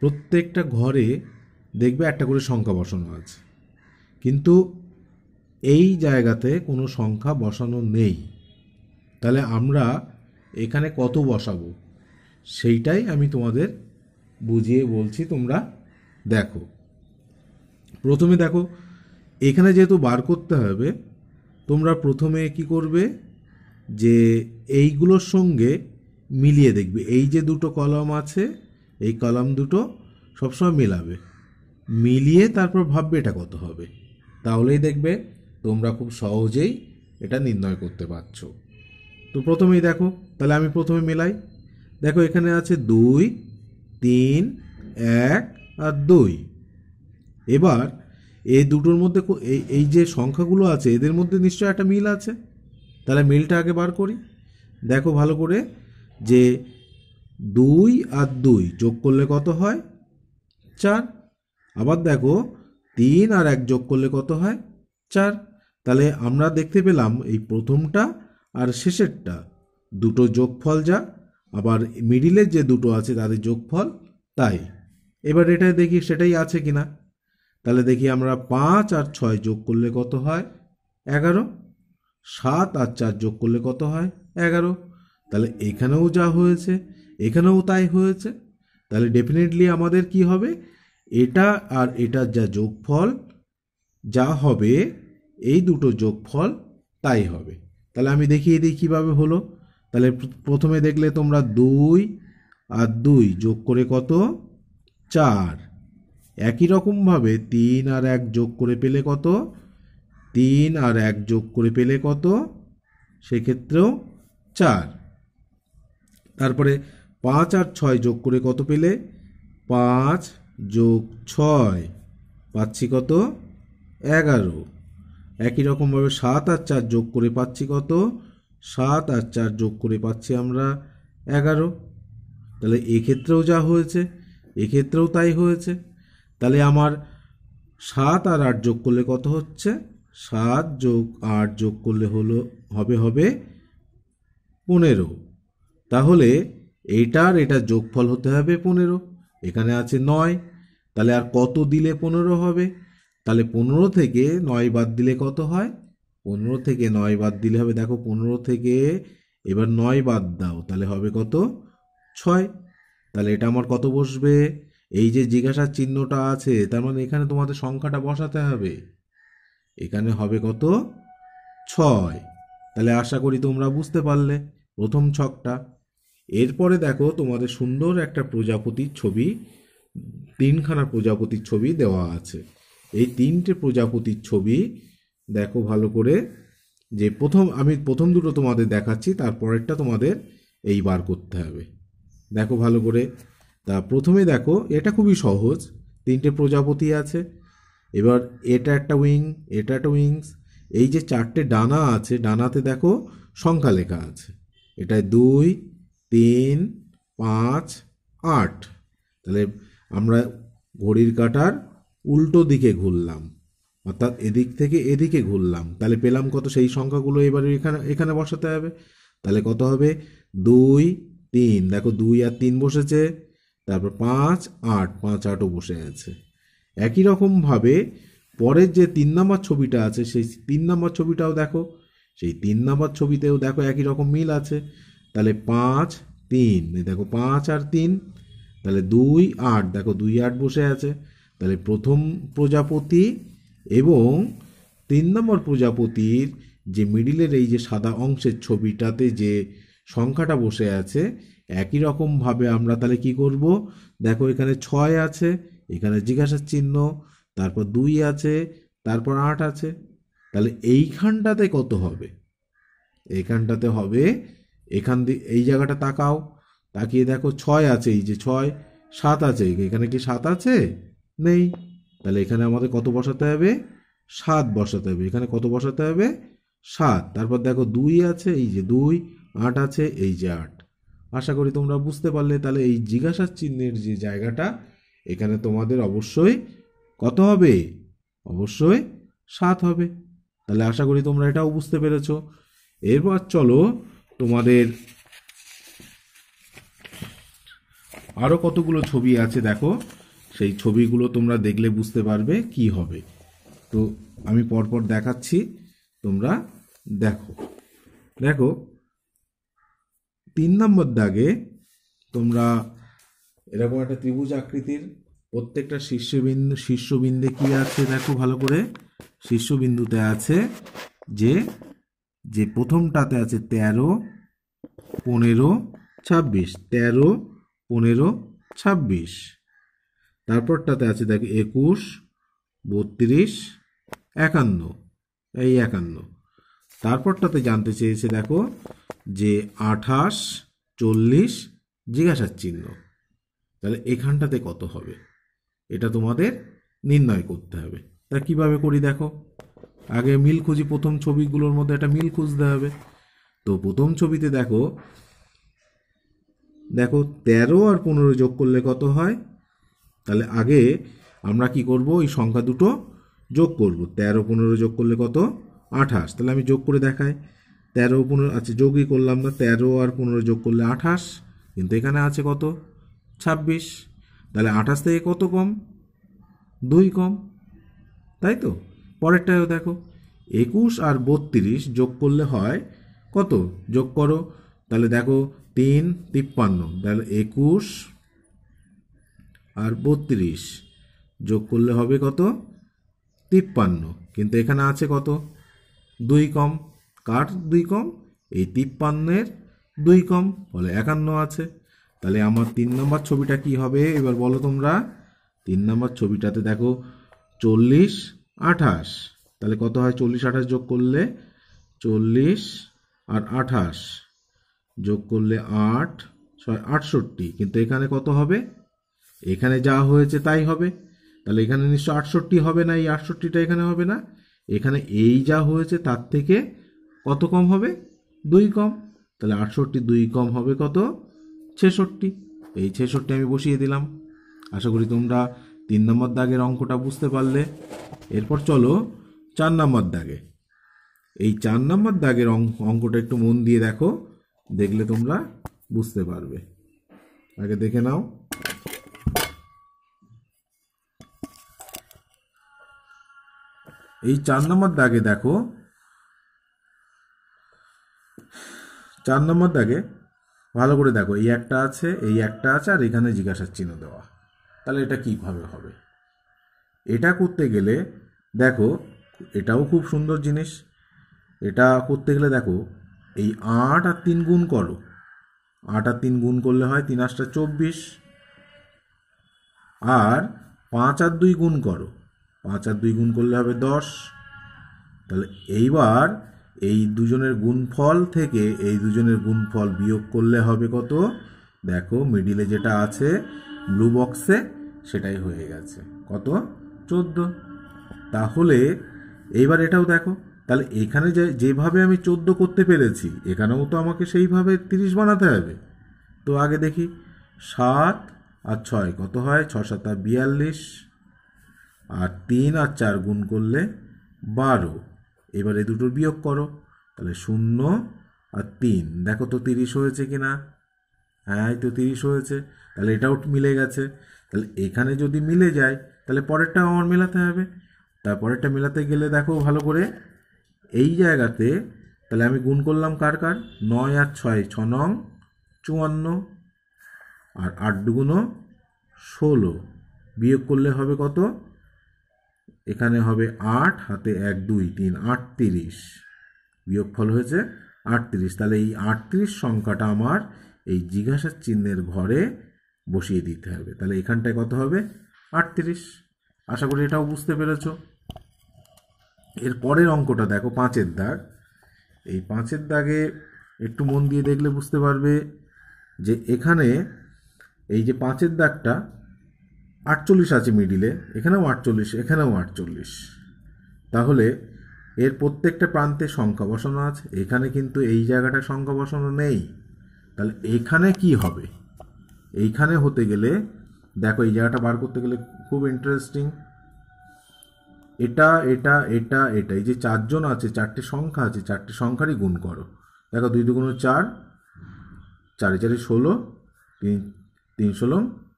প্রত্যেকটা ঘরে দেখবে একটা করে সংখ্যা বসানো আছে কিন্তু এই জায়গাতে কোনো সংখ্যা বসানো নেই তাহলে আমরা এখানে কত বসাবো সেইটাই আমি তোমাদের বুঝিয়ে বলছি তোমরা দেখো প্রথমে দেখো এখানে যেহেতু বার করতে হবে তোমরা প্রথমে কি করবে যে এইগুলোর সঙ্গে মিলিয়ে দেখবে এই যে দুটো কলম আছে এই কলাম দুটো সবসময় মেলাবে মিলিয়ে তারপর ভাববে এটা কত হবে তাহলেই দেখবে তোমরা খুব সহজেই এটা নির্ণয় করতে পারছ তো প্রথমেই দেখো তাহলে আমি প্রথমে মেলাই দেখো এখানে আছে দুই তিন এক আর দুই এবার এই দুটোর মধ্যে এই এই যে সংখ্যাগুলো আছে এদের মধ্যে নিশ্চয় একটা মিল আছে তাহলে মিলটা আগে বার করি দেখো ভালো করে যে দুই আর দুই যোগ করলে কত হয় চার আবার দেখো তিন আর এক যোগ করলে কত হয় চার তাহলে আমরা দেখতে পেলাম এই প্রথমটা আর শেষেরটা দুটো যোগফল যা আবার মিডিলের যে দুটো আছে তাদের যোগফল তাই এবার এটা দেখি সেটাই আছে কি না তাহলে দেখি আমরা পাঁচ আর ছয় যোগ করলে কত হয় এগারো সাত আর চার যোগ করলে কত হয় এগারো তাহলে এখানেও যা হয়েছে এখানেও তাই হয়েছে তাহলে ডেফিনেটলি আমাদের কি হবে এটা আর এটার যা যোগফল যা হবে এই দুটো যোগফল তাই হবে তাহলে আমি দেখিয়ে দিই কীভাবে হলো তাহলে প্রথমে দেখলে তোমরা দুই আর দুই যোগ করে কত চার একই রকমভাবে তিন আর এক যোগ করে পেলে কত তিন আর এক যোগ করে পেলে কত সেক্ষেত্রেও চার তারপরে পাঁচ আর ছয় যোগ করে কত পেলে পাঁচ যোগ ছয় পাচ্ছি কত এগারো একই রকমভাবে সাত আর চার যোগ করে পাচ্ছি কত সাত আর চার যোগ করে পাচ্ছি আমরা এগারো তাহলে এক্ষেত্রেও যা হয়েছে এক্ষেত্রেও তাই হয়েছে তাহলে আমার সাত আর আট যোগ করলে কত হচ্ছে সাত যোগ আট যোগ করলে হলো হবে হবে পনেরো তাহলে এইটার এটা যোগফল হতে হবে পনেরো এখানে আছে নয় তাহলে আর কত দিলে পনেরো হবে তাহলে পনেরো থেকে নয় বাদ দিলে কত হয় পনেরো থেকে নয় বাদ দিলে হবে দেখো পনেরো থেকে এবার নয় বাদ দাও তাহলে হবে কত ছয় তাহলে এটা আমার কত বসবে এই যে জিজ্ঞাসার চিহ্নটা আছে তার মানে এখানে তোমাদের সংখ্যাটা বসাতে হবে এখানে হবে কত ছয় তাহলে আশা করি তোমরা বুঝতে পারলে প্রথম ছকটা এরপরে দেখো তোমাদের সুন্দর একটা প্রজাপতির ছবি তিনখানা প্রজাপতির ছবি দেওয়া আছে এই তিনটে প্রজাপতির ছবি দেখো ভালো করে যে প্রথম আমি প্রথম দুটো তোমাদের দেখাচ্ছি তারপরেরটা তোমাদের এইবার করতে হবে দেখো ভালো করে তা প্রথমে দেখো এটা খুবই সহজ তিনটে প্রজাপতি আছে এবার এটা একটা উইং এটা একটা উইংস এই যে চারটে ডানা আছে ডানাতে দেখো সংখ্যা লেখা আছে এটায় দুই তিন পাঁচ আট তাহলে আমরা ঘড়ির কাটার উল্টো দিকে ঘুরলাম অর্থাৎ এদিক থেকে এদিকে ঘুরলাম তাহলে পেলাম কত সেই সংখ্যাগুলো এবারে এখানে এখানে বসাতে হবে তাহলে কত হবে দুই তিন দেখো দুই আর তিন বসেছে তারপর পাঁচ আট পাঁচ আটও বসে আছে একই রকমভাবে পরের যে তিন নম্বর ছবিটা আছে সেই তিন নম্বর ছবিটাও দেখো সেই তিন নম্বর ছবিতেও দেখো একই রকম মিল আছে তাহলে পাঁচ তিন দেখো পাঁচ আর তিন তাহলে দুই আট দেখো দুই আট বসে আছে তাহলে প্রথম প্রজাপতি এবং তিন নম্বর প্রজাপতির যে মিডিলের এই যে সাদা অংশের ছবিটাতে যে সংখ্যাটা বসে আছে একই রকমভাবে আমরা তাহলে কি করব দেখো এখানে ছয় আছে এখানে জিজ্ঞাসার চিহ্ন তারপর দুই আছে তারপর আট আছে তাহলে এইখানটাতে কত হবে এইখানটাতে হবে এখান দিয়ে এই জায়গাটা তাকাও তাকিয়ে দেখো ছয় আছে এই যে ছয় সাত আছে এখানে কি সাত আছে নেই তাহলে এখানে আমাদের কত বসাতে হবে সাত বসাতে হবে এখানে কত বসাতে হবে সাত তারপর দেখো দুই আছে এই যে দুই আট আছে এই যে আট আশা করি তোমরা বুঝতে পারলে তাহলে এই জিজ্ঞাসার চিহ্নের যে জায়গাটা এখানে তোমাদের অবশ্যই কত হবে অবশ্যই সাত হবে তাহলে আশা করি তোমরা এটাও বুঝতে পেরেছ এরপর চলো তোমাদের আরও কতগুলো ছবি আছে দেখো সেই ছবিগুলো তোমরা দেখলে বুঝতে পারবে কি হবে তো আমি পরপর দেখাচ্ছি তোমরা দেখো দেখো তিন নম্বর দাগে তোমরা এরকম একটা ত্রিভুজ আকৃতির প্রত্যেকটা শীর্ষবিন্দু শীর্ষবিন্দু কি আছে দেখো ভালো করে শীর্ষবিন্দুতে আছে যে যে প্রথমটাতে আছে তেরো পনেরো ছাব্বিশ তেরো পনেরো ছাব্বিশ তারপরটাতে আছে দেখো একুশ বত্রিশ একান্ন এই একান্ন তারপরটাতে জানতে চেয়েছে দেখো যে আঠাশ চল্লিশ জিজ্ঞাসার চিহ্ন তাহলে এখানটাতে কত হবে এটা তোমাদের নির্ণয় করতে হবে তা কিভাবে করি দেখো আগে মিল খুঁজি প্রথম ছবিগুলোর মধ্যে একটা মিল খুঁজতে হবে তো প্রথম ছবিতে দেখো দেখো তেরো আর পনেরো যোগ করলে কত হয় তাহলে আগে আমরা কি করব এই সংখ্যা দুটো যোগ করব তেরো পনেরো যোগ করলে কত আঠাশ তাহলে আমি যোগ করে দেখাই তেরো পনেরো আচ্ছা যোগই করলাম না তেরো আর পনেরো যোগ করলে আঠাশ কিন্তু এখানে আছে কত ছাব্বিশ তাহলে আঠাশ থেকে কত কম দুই কম তাই তো পরেরটাও দেখো একুশ আর বত্রিশ যোগ করলে হয় কত যোগ করো তাহলে দেখো তিন তিপ্পান্ন তাহলে একুশ আর বত্রিশ যোগ করলে হবে কত তিপ্পান্ন কিন্তু এখানে আছে কত দুই কম কাঠ দুই কম এই তিপ্পান্নের দুই কম ফলে একান্ন আছে তাহলে আমার তিন নম্বর ছবিটা কি হবে এবার বলো তোমরা তিন নম্বর ছবিটাতে দেখো চল্লিশ আঠাশ তাহলে কত হয় চল্লিশ আঠাশ যোগ করলে চল্লিশ আর আঠাশ যোগ করলে আট ছয় আটষট্টি কিন্তু এখানে কত হবে এখানে যা হয়েছে তাই হবে তাহলে এখানে নিশ্চয় আটষট্টি হবে না এই আটষট্টিটা এখানে হবে না এখানে এই যা হয়েছে তার থেকে কত কম হবে দুই কম তাহলে আটষট্টি দুই কম হবে কত ছেষট্টি এই ছেষট্টি আমি বসিয়ে দিলাম আশা করি তোমরা তিন নম্বর দাগের অঙ্কটা বুঝতে পারলে এরপর চলো চার নম্বর দাগে এই চার নম্বর দাগের অঙ্কটা একটু মন দিয়ে দেখো দেখলে তোমরা বুঝতে পারবে আগে দেখে নাও এই চার নম্বর দাগে দেখো চার নম্বর দাগে ভালো করে দেখো এই একটা আছে এই একটা আছে আর এখানে জিজ্ঞাসার চিহ্ন দেওয়া তাহলে এটা কীভাবে হবে এটা করতে গেলে দেখো এটাও খুব সুন্দর জিনিস এটা করতে গেলে দেখো এই আট আর তিন গুণ করো আট আর তিন গুণ করলে হয় তিন আটটা চব্বিশ আর পাঁচ আর দুই গুণ করো পাঁচ আর দুই গুণ করলে হবে দশ তাহলে এইবার এই দুজনের গুণফল থেকে এই দুজনের গুণফল বিয়োগ করলে হবে কত দেখো মিডিলে যেটা আছে ব্লু বক্সে সেটাই হয়ে গেছে কত চোদ্দো তাহলে এইবার এটাও দেখো তাহলে এখানে যে যেভাবে আমি চোদ্দো করতে পেরেছি এখানেও তো আমাকে সেইভাবে তিরিশ বানাতে হবে তো আগে দেখি সাত আর ছয় কত হয় ছ আর বিয়াল্লিশ আর তিন আর চার গুণ করলে বারো এবার এ দুটোর বিয়োগ করো তাহলে শূন্য আর তিন দেখো তো তিরিশ হয়েছে কি না হ্যাঁ তো তিরিশ হয়েছে তাহলে এটাও মিলে গেছে তাহলে এখানে যদি মিলে যায় তাহলে পরেরটাও আমার মেলাতে হবে তারপরেরটা মেলাতে গেলে দেখো ভালো করে এই জায়গাতে তাহলে আমি গুণ করলাম কার কার নয় আর ছয় ছ নং চুয়ান্ন আর আট দুগুণো ষোলো বিয়োগ করলে হবে কত এখানে হবে আট হাতে এক দুই তিন আটত্রিশ বিয়োগ ফল হয়েছে আটত্রিশ তাহলে এই আটত্রিশ সংখ্যাটা আমার এই জিজ্ঞাসার চিহ্নের ঘরে বসিয়ে দিতে হবে তাহলে এখানটায় কত হবে আটত্রিশ আশা করি এটাও বুঝতে পেরেছ এর পরের অঙ্কটা দেখো পাঁচের দাগ এই পাঁচের দাগে একটু মন দিয়ে দেখলে বুঝতে পারবে যে এখানে এই যে পাঁচের দাগটা আটচল্লিশ আছে মিডিলে এখানেও আটচল্লিশ এখানেও আটচল্লিশ তাহলে এর প্রত্যেকটা প্রান্তে সংখ্যা বসানো আছে এখানে কিন্তু এই জায়গাটা সংখ্যা বসানো নেই তাহলে এখানে কি হবে এইখানে হতে গেলে দেখো এই জায়গাটা বার করতে গেলে খুব ইন্টারেস্টিং এটা এটা এটা এটা এই যে চারজন আছে চারটে সংখ্যা আছে চারটে সংখ্যারই গুণ করো দেখো দুই দুগুণ চার চারে চারে ষোলো তিন তিন ষোলো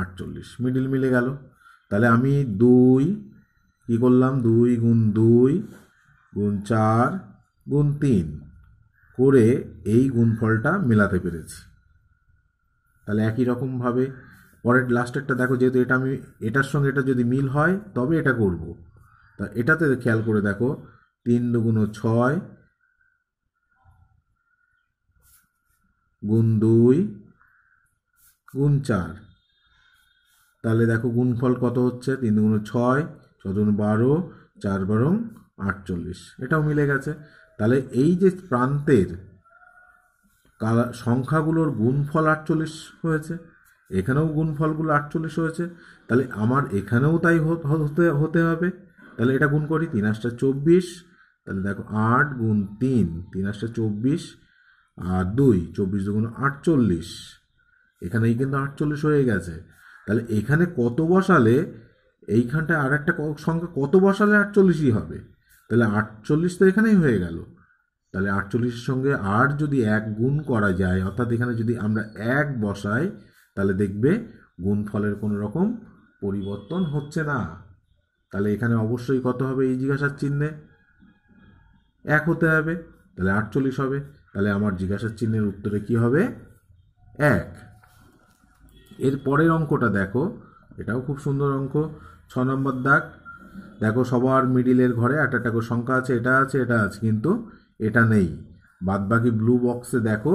আটচল্লিশ মিডিল মিলে গেল তাহলে আমি দুই কী করলাম দুই গুণ দুই গুণ চার গুণ তিন করে এই গুণফলটা মেলাতে পেরেছি তাহলে একই রকমভাবে পরের লাস্টেরটা দেখো যেহেতু এটা আমি এটার সঙ্গে এটা যদি মিল হয় তবে এটা করব তা এটাতে খেয়াল করে দেখো তিন দুগুণো ছয় গুণ দুই গুণ চার তাহলে দেখো গুণফল কত হচ্ছে তিন দুগুণ ছয় ছজন বারো চার বারো আটচল্লিশ এটাও মিলে গেছে তাহলে এই যে প্রান্তের সংখ্যাগুলোর গুণফল আটচল্লিশ হয়েছে এখানেও গুণফলগুলো আটচল্লিশ হয়েছে তাহলে আমার এখানেও তাই হতে হতে হবে তাহলে এটা গুণ করি তিন আটটা চব্বিশ তাহলে দেখো আট গুণ তিন তিন আটটা চব্বিশ আর দুই চব্বিশ দুগুণ আটচল্লিশ এখানেই কিন্তু আটচল্লিশ হয়ে গেছে তাহলে এখানে কত বসালে এইখানটায় আর একটা সংখ্যা কত বসালে আটচল্লিশই হবে তাহলে আটচল্লিশ তো এখানেই হয়ে গেল তাহলে আটচল্লিশের সঙ্গে আর যদি এক গুণ করা যায় অর্থাৎ এখানে যদি আমরা এক বসাই তাহলে দেখবে গুণফলের কোনো রকম পরিবর্তন হচ্ছে না তাহলে এখানে অবশ্যই কত হবে এই জিজ্ঞাসার চিহ্নে এক হতে হবে তাহলে আটচল্লিশ হবে তাহলে আমার জিজ্ঞাসার চিহ্নের উত্তরে কি হবে এক এর পরের অঙ্কটা দেখো এটাও খুব সুন্দর অঙ্ক ছ নম্বর দাগ দেখো সবার মিডিলের ঘরে একটা একটা সংখ্যা আছে এটা আছে এটা আছে কিন্তু এটা নেই বাদবাকি ব্লু বক্সে দেখো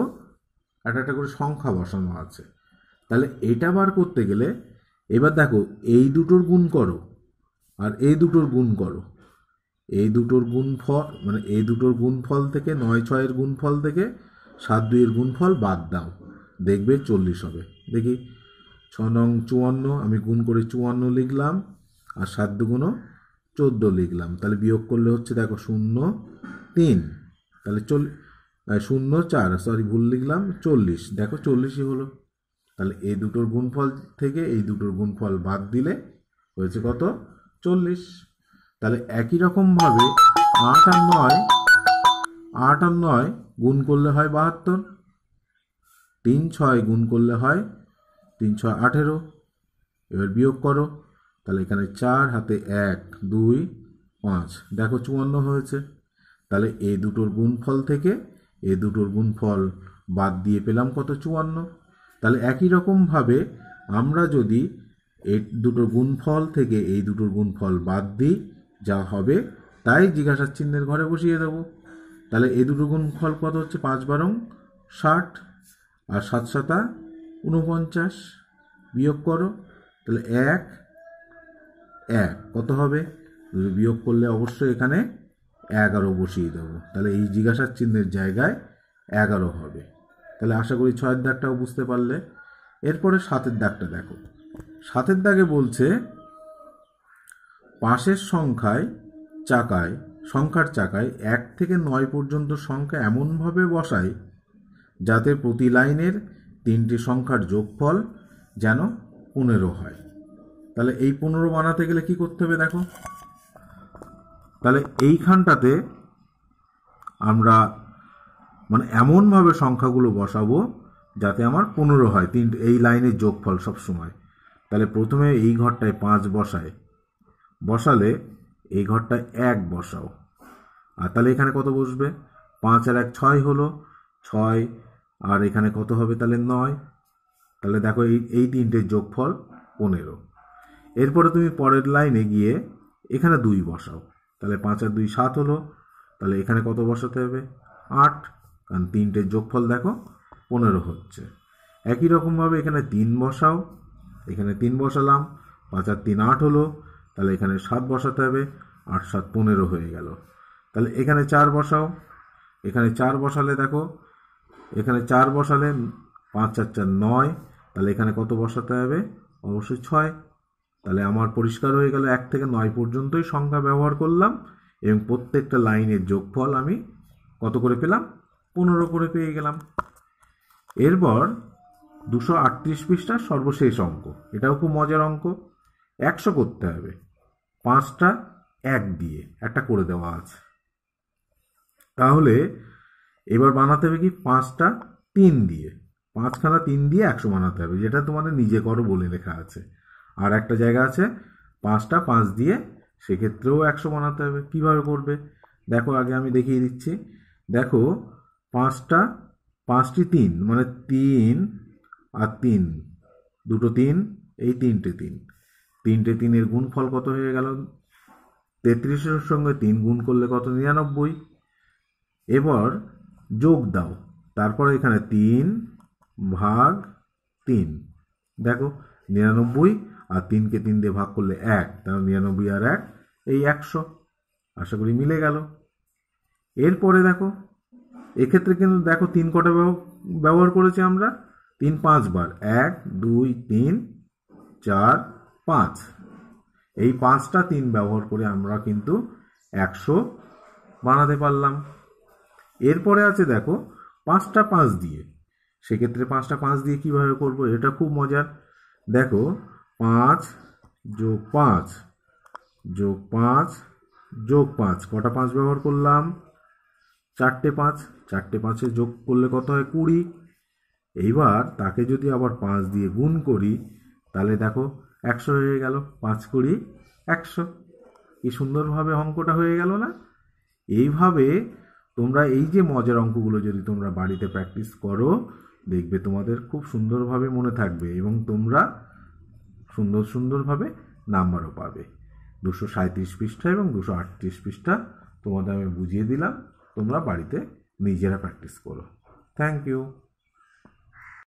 একটা একটা করে সংখ্যা বসানো আছে তাহলে এটা বার করতে গেলে এবার দেখো এই দুটোর গুণ করো আর এই দুটোর গুণ করো এই দুটোর গুণ ফল মানে এই দুটোর গুণ ফল থেকে নয় ছয়ের গুণ ফল থেকে সাত দুইয়ের গুণ ফল বাদ দাও দেখবে চল্লিশ হবে দেখি ছ নং চুয়ান্ন আমি গুণ করে চুয়ান্ন লিখলাম আর সাত দুগুণও চোদ্দো লিখলাম তাহলে বিয়োগ করলে হচ্ছে দেখো শূন্য তিন তাহলে চল শূন্য চার সরি ভুল লিখলাম চল্লিশ দেখো চল্লিশই হলো তাহলে এই দুটোর গুণফল থেকে এই দুটোর গুণফল বাদ দিলে হয়েছে কত চল্লিশ তাহলে একই রকমভাবে আট আর নয় আট আর নয় গুণ করলে হয় বাহাত্তর তিন ছয় গুণ করলে হয় তিন ছয় আঠেরো এবার বিয়োগ করো তাহলে এখানে চার হাতে এক দুই পাঁচ দেখো চুয়ান্ন হয়েছে তাহলে এই দুটোর গুণফল থেকে এই দুটোর গুণফল বাদ দিয়ে পেলাম কত চুয়ান্ন তাহলে একই রকমভাবে আমরা যদি এই দুটোর গুণফল থেকে এই দুটোর গুণফল বাদ দিই যা হবে তাই জিজ্ঞাসার চিহ্নের ঘরে বসিয়ে দেবো তাহলে এই দুটো গুণফল কত হচ্ছে পাঁচ বারং ষাট আর সাত সাতা উনপঞ্চাশ বিয়োগ করো তাহলে এক এক কত হবে বিয়োগ করলে অবশ্যই এখানে এগারো বসিয়ে দেবো তাহলে এই জিজ্ঞাসার চিহ্নের জায়গায় এগারো হবে তাহলে আশা করি ছয়ের দাগটাও বুঝতে পারলে এরপরে সাতের দাগটা দেখো সাতের দাগে বলছে পাশের সংখ্যায় চাকায় সংখ্যার চাকায় এক থেকে নয় পর্যন্ত সংখ্যা এমনভাবে বসায় যাতে প্রতি লাইনের তিনটি সংখ্যার যোগফল যেন পনেরো হয় তাহলে এই পনেরো বানাতে গেলে কি করতে হবে দেখো তাহলে এইখানটাতে আমরা মানে এমনভাবে সংখ্যাগুলো বসাবো যাতে আমার পনেরো হয় তিন এই লাইনের যোগফল সব সময় তাহলে প্রথমে এই ঘরটায় পাঁচ বসায় বসালে এই ঘরটায় এক বসাও আর তাহলে এখানে কত বসবে পাঁচ আর এক ছয় হলো ছয় আর এখানে কত হবে তাহলে নয় তাহলে দেখো এই এই তিনটের যোগফল পনেরো এরপরে তুমি পরের লাইনে গিয়ে এখানে দুই বসাও তাহলে পাঁচ আর দুই সাত হলো তাহলে এখানে কত বসাতে হবে আট কারণ তিনটে যোগফল দেখো পনেরো হচ্ছে একই রকমভাবে এখানে তিন বসাও এখানে তিন বসালাম পাঁচ আর তিন আট হলো তাহলে এখানে সাত বসাতে হবে আট সাত পনেরো হয়ে গেল তাহলে এখানে চার বসাও এখানে চার বসালে দেখো এখানে চার বসালে পাঁচ চার চার নয় তাহলে এখানে কত বসাতে হবে অবশ্যই ছয় তাহলে আমার পরিষ্কার হয়ে গেল এক থেকে নয় পর্যন্তই সংখ্যা ব্যবহার করলাম এবং প্রত্যেকটা লাইনের যোগফল আমি কত করে পেলাম পনেরো করে পেয়ে গেলাম এরপর দুশো আটত্রিশ পৃষ্ঠার সর্বশেষ অঙ্ক এটাও খুব মজার অঙ্ক একশো করতে হবে পাঁচটা এক দিয়ে একটা করে দেওয়া আছে তাহলে এবার বানাতে হবে কি পাঁচটা তিন দিয়ে পাঁচখানা তিন দিয়ে একশো বানাতে হবে যেটা তোমাদের নিজে করো বলে লেখা আছে আর একটা জায়গা আছে পাঁচটা পাঁচ দিয়ে সেক্ষেত্রেও একশো বানাতে হবে কীভাবে করবে দেখো আগে আমি দেখিয়ে দিচ্ছি দেখো পাঁচটা পাঁচটি তিন মানে তিন আর তিন দুটো তিন এই তিনটে তিন তিনটে তিনের গুণফল কত হয়ে গেল তেত্রিশের সঙ্গে তিন গুণ করলে কত নিরানব্বই এবার যোগ দাও তারপর এখানে তিন ভাগ তিন দেখো নিরানব্বই আর তিনকে তিন দিয়ে ভাগ করলে এক তাহলে নিরানব্বই আর এক এই একশো আশা করি মিলে গেল এরপরে দেখো এক্ষেত্রে কিন্তু দেখো তিন কটা ব্যবহার করেছি আমরা তিন পাঁচবার এক দুই তিন চার পাঁচ এই পাঁচটা তিন ব্যবহার করে আমরা কিন্তু একশো বানাতে পারলাম এরপরে আছে দেখো পাঁচটা পাঁচ দিয়ে সেক্ষেত্রে পাঁচটা পাঁচ দিয়ে কিভাবে করব এটা খুব মজার দেখো পাঁচ যোগ পাঁচ যোগ পাঁচ যোগ পাঁচ কটা পাঁচ ব্যবহার করলাম চারটে পাঁচ চারটে পাঁচে যোগ করলে কত হয় কুড়ি এইবার তাকে যদি আবার পাঁচ দিয়ে গুণ করি তাহলে দেখো একশো হয়ে গেল পাঁচ কুড়ি একশো কি সুন্দরভাবে অঙ্কটা হয়ে গেল না এইভাবে তোমরা এই যে মজার অঙ্কগুলো যদি তোমরা বাড়িতে প্র্যাকটিস করো দেখবে তোমাদের খুব সুন্দরভাবে মনে থাকবে এবং তোমরা সুন্দর সুন্দরভাবে নাম্বারও পাবে দুশো সাঁত্রিশ পৃষ্ঠা এবং দুশো আটত্রিশ পৃষ্ঠা তোমাদের আমি বুঝিয়ে দিলাম তোমরা বাড়িতে নিজেরা প্র্যাকটিস করো থ্যাংক ইউ